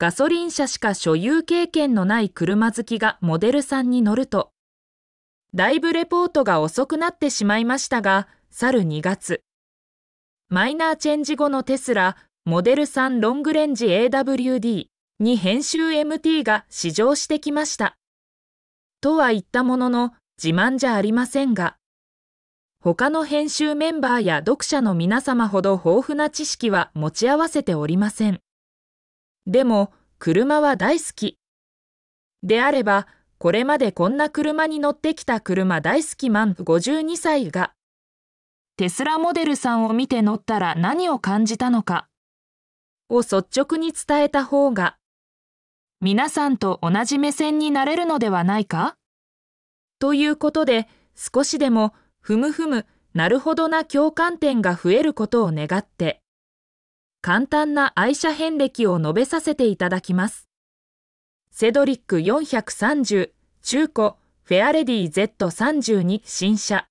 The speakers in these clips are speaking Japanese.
ガソリン車しか所有経験のない車好きがモデルさんに乗ると、だいぶレポートが遅くなってしまいましたが、去る2月、マイナーチェンジ後のテスラ、モデル3ロングレンジ AWD に編集 MT が試乗してきました。とは言ったものの、自慢じゃありませんが、他の編集メンバーや読者の皆様ほど豊富な知識は持ち合わせておりません。でも、車は大好き。であれば、これまでこんな車に乗ってきた車大好きマン52歳が、テスラモデルさんを見て乗ったら何を感じたのか、を率直に伝えた方が、皆さんと同じ目線になれるのではないかということで、少しでも、ふむふむ、なるほどな共感点が増えることを願って、簡単な愛車遍歴を述べさせていただきます。セドリック430中古フェアレディ Z32 新車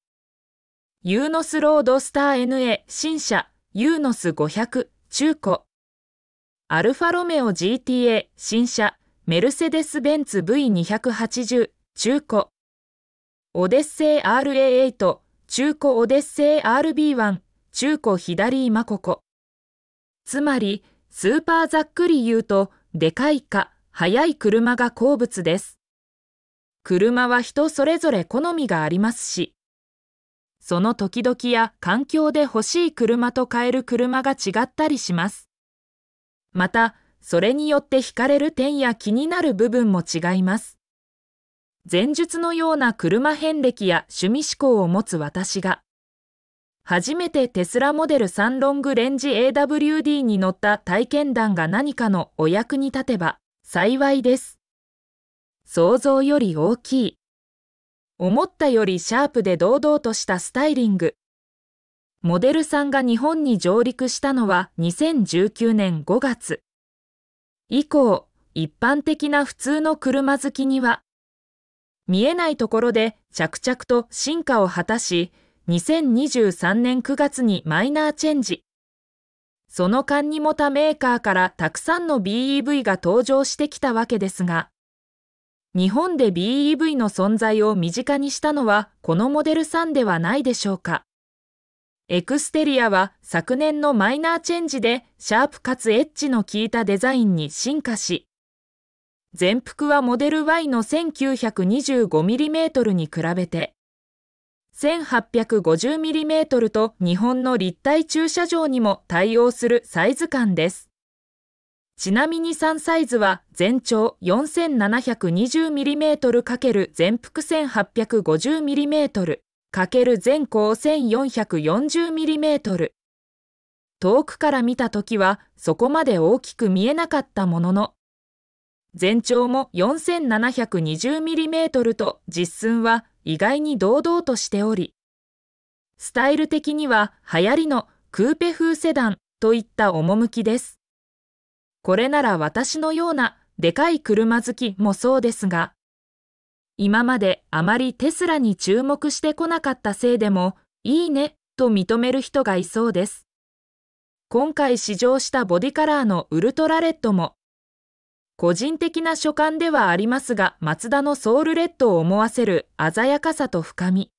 ユーノスロードスター NA 新車ユーノス500中古アルファロメオ GTA 新車メルセデス・ベンツ V280 中古オデッセイ RA8 中古オデッセイ RB1 中古左今ここつまり、スーパーざっくり言うと、でかいか、速い車が好物です。車は人それぞれ好みがありますし、その時々や環境で欲しい車と買える車が違ったりします。また、それによって惹かれる点や気になる部分も違います。前述のような車遍歴や趣味思考を持つ私が、初めてテスラモデル3ロングレンジ AWD に乗った体験談が何かのお役に立てば幸いです。想像より大きい。思ったよりシャープで堂々としたスタイリング。モデルさんが日本に上陸したのは2019年5月。以降、一般的な普通の車好きには、見えないところで着々と進化を果たし、2023年9月にマイナーチェンジ。その間にも他メーカーからたくさんの BEV が登場してきたわけですが、日本で BEV の存在を身近にしたのはこのモデル3ではないでしょうか。エクステリアは昨年のマイナーチェンジでシャープかつエッジの効いたデザインに進化し、全幅はモデル Y の 1925mm に比べて 1850mm と日本の立体駐車場にも対応するサイズ感です。ちなみに3サイズは全長 4720mm× 全幅 1850mm かける全高 1440mm 遠くから見た時はそこまで大きく見えなかったものの全長も 4720mm と実寸は意外に堂々としており、スタイル的には流行りのクーペ風セダンといった趣です。これなら私のようなでかい車好きもそうですが、今まであまりテスラに注目してこなかったせいでも、いいねと認める人がいそうです。今回試乗したボディカラーのウルトラレッドも個人的な所感ではありますが、松田のソウルレッドを思わせる鮮やかさと深み。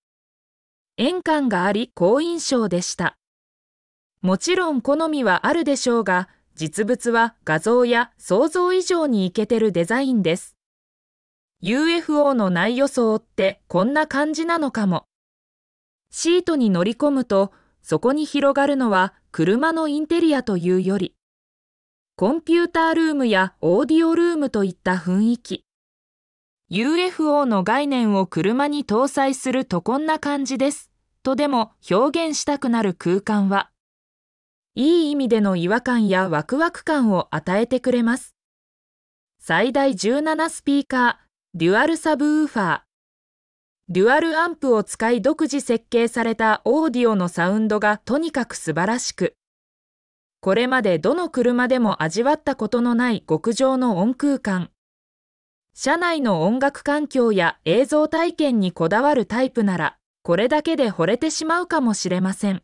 縁感があり、好印象でした。もちろん好みはあるでしょうが、実物は画像や想像以上にイケてるデザインです。UFO の内予想ってこんな感じなのかも。シートに乗り込むと、そこに広がるのは車のインテリアというより、コンピュータールームやオーディオルームといった雰囲気。UFO の概念を車に搭載するとこんな感じです。とでも表現したくなる空間は、いい意味での違和感やワクワク感を与えてくれます。最大17スピーカー、デュアルサブウーファー。デュアルアンプを使い独自設計されたオーディオのサウンドがとにかく素晴らしく、これまでどの車でも味わったことのない極上の音空間。車内の音楽環境や映像体験にこだわるタイプなら、これだけで惚れてしまうかもしれません。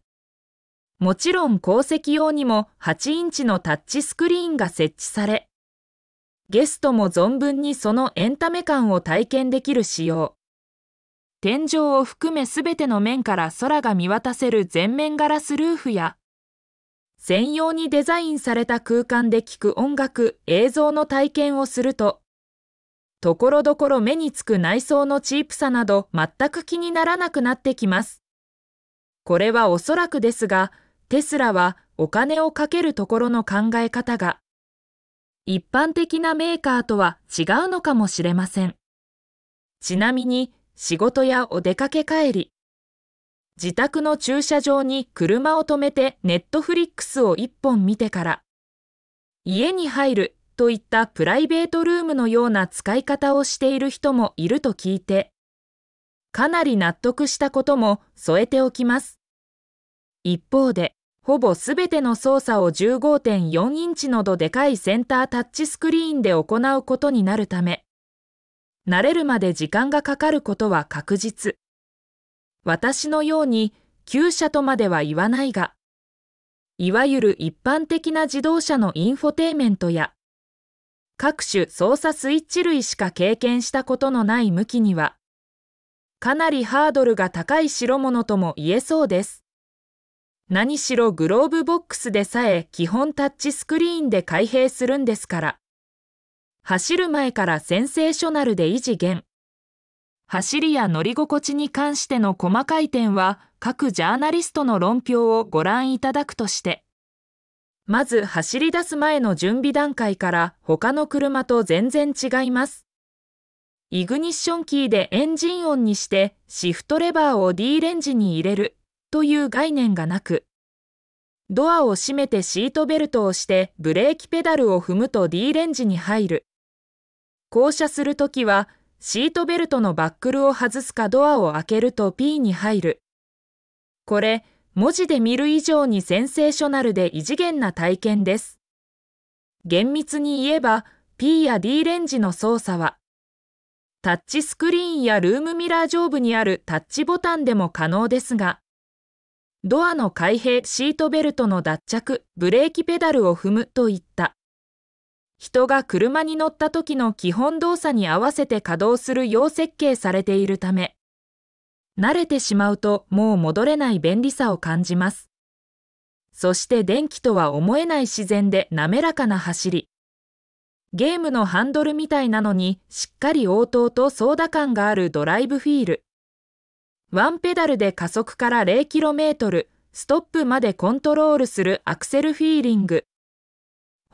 もちろん鉱石用にも8インチのタッチスクリーンが設置され、ゲストも存分にそのエンタメ感を体験できる仕様。天井を含め全ての面から空が見渡せる全面ガラスルーフや、専用にデザインされた空間で聴く音楽、映像の体験をすると、ところどころ目につく内装のチープさなど全く気にならなくなってきます。これはおそらくですが、テスラはお金をかけるところの考え方が、一般的なメーカーとは違うのかもしれません。ちなみに、仕事やお出かけ帰り、自宅の駐車場に車を止めてネットフリックスを一本見てから、家に入るといったプライベートルームのような使い方をしている人もいると聞いて、かなり納得したことも添えておきます。一方で、ほぼすべての操作を15.4インチのどでかいセンタータッチスクリーンで行うことになるため、慣れるまで時間がかかることは確実。私のように旧車とまでは言わないが、いわゆる一般的な自動車のインフォテイメントや、各種操作スイッチ類しか経験したことのない向きには、かなりハードルが高い代物とも言えそうです。何しろグローブボックスでさえ基本タッチスクリーンで開閉するんですから。走る前からセンセーショナルで維持減。走りや乗り心地に関しての細かい点は各ジャーナリストの論評をご覧いただくとして、まず走り出す前の準備段階から他の車と全然違います。イグニッションキーでエンジン音にしてシフトレバーを D レンジに入れるという概念がなく、ドアを閉めてシートベルトをしてブレーキペダルを踏むと D レンジに入る。降車するときはシートベルトのバックルを外すかドアを開けると P に入る。これ、文字で見る以上にセンセーショナルで異次元な体験です。厳密に言えば、P や D レンジの操作は、タッチスクリーンやルームミラー上部にあるタッチボタンでも可能ですが、ドアの開閉、シートベルトの脱着、ブレーキペダルを踏むといった人が車に乗った時の基本動作に合わせて稼働するよう設計されているため、慣れてしまうともう戻れない便利さを感じます。そして電気とは思えない自然で滑らかな走り。ゲームのハンドルみたいなのにしっかり応答と操舵感があるドライブフィール。ワンペダルで加速から 0km、ストップまでコントロールするアクセルフィーリング。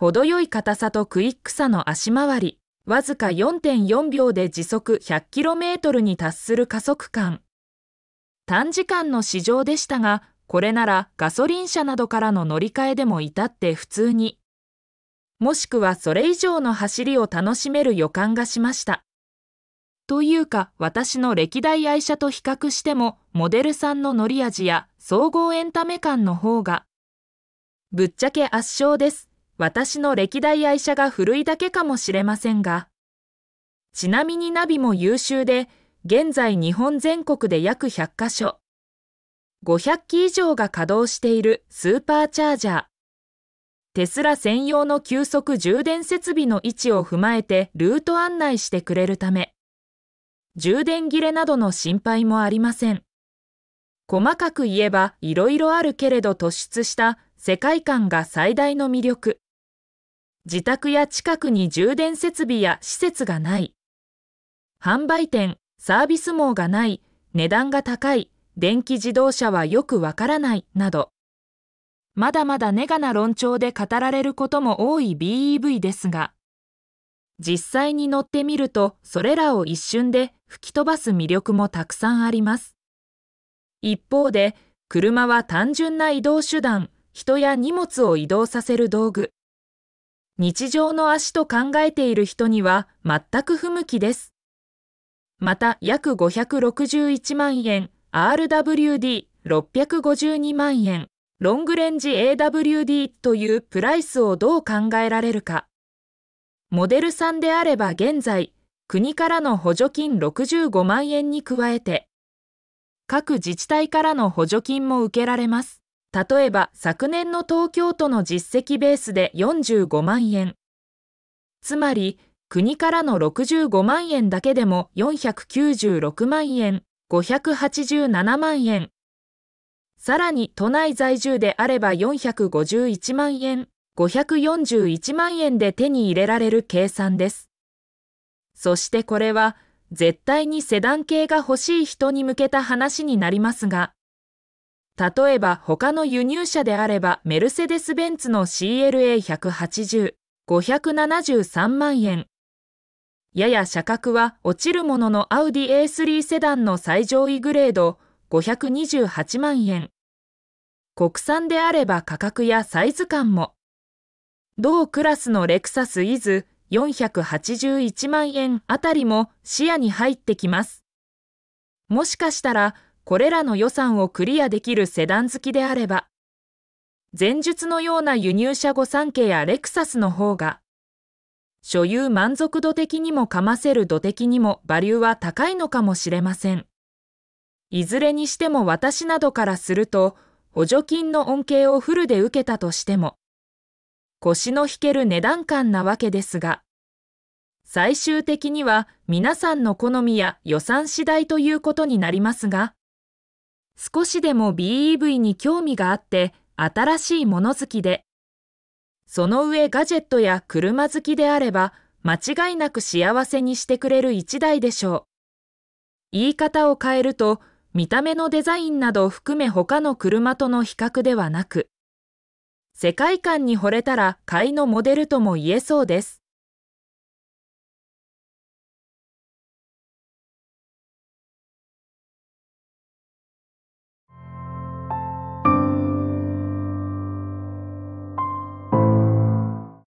程よい硬さとクイックさの足回り、わずか4.4秒で時速 100km に達する加速感。短時間の試乗でしたが、これならガソリン車などからの乗り換えでも至って普通に。もしくはそれ以上の走りを楽しめる予感がしました。というか私の歴代愛車と比較してもモデルさんの乗り味や総合エンタメ感の方がぶっちゃけ圧勝です。私の歴代愛車が古いだけかもしれませんが、ちなみにナビも優秀で、現在日本全国で約100カ所、500機以上が稼働しているスーパーチャージャー、テスラ専用の急速充電設備の位置を踏まえてルート案内してくれるため、充電切れなどの心配もありません。細かく言えば色々あるけれど突出した世界観が最大の魅力。自宅や近くに充電設備や施設がない。販売店、サービス網がない、値段が高い、電気自動車はよくわからない、など。まだまだネガな論調で語られることも多い BEV ですが、実際に乗ってみると、それらを一瞬で吹き飛ばす魅力もたくさんあります。一方で、車は単純な移動手段、人や荷物を移動させる道具。日常の足と考えている人には全く不向きです。また約561万円、RWD652 万円、ロングレンジ AWD というプライスをどう考えられるか。モデルさんであれば現在、国からの補助金65万円に加えて、各自治体からの補助金も受けられます。例えば昨年の東京都の実績ベースで45万円。つまり、国からの65万円だけでも496万円、587万円。さらに都内在住であれば451万円、541万円で手に入れられる計算です。そしてこれは、絶対にセダン系が欲しい人に向けた話になりますが、例えば他の輸入車であればメルセデス・ベンツの CLA180、573万円。やや車格は落ちるもののアウディ A3 セダンの最上位グレード、528万円。国産であれば価格やサイズ感も。同クラスのレクサスイズ481万円あたりも視野に入ってきます。もしかしたらこれらの予算をクリアできるセダン好きであれば、前述のような輸入車御三家やレクサスの方が、所有満足度的にもかませる度的にもバリューは高いのかもしれません。いずれにしても私などからすると、補助金の恩恵をフルで受けたとしても、腰の引ける値段感なわけですが、最終的には皆さんの好みや予算次第ということになりますが、少しでも BEV に興味があって新しいもの好きで、その上ガジェットや車好きであれば間違いなく幸せにしてくれる一台でしょう。言い方を変えると、見た目のデザインなどを含め他の車との比較ではなく、世界観に惚れたら買いのモデルとも言えそうです。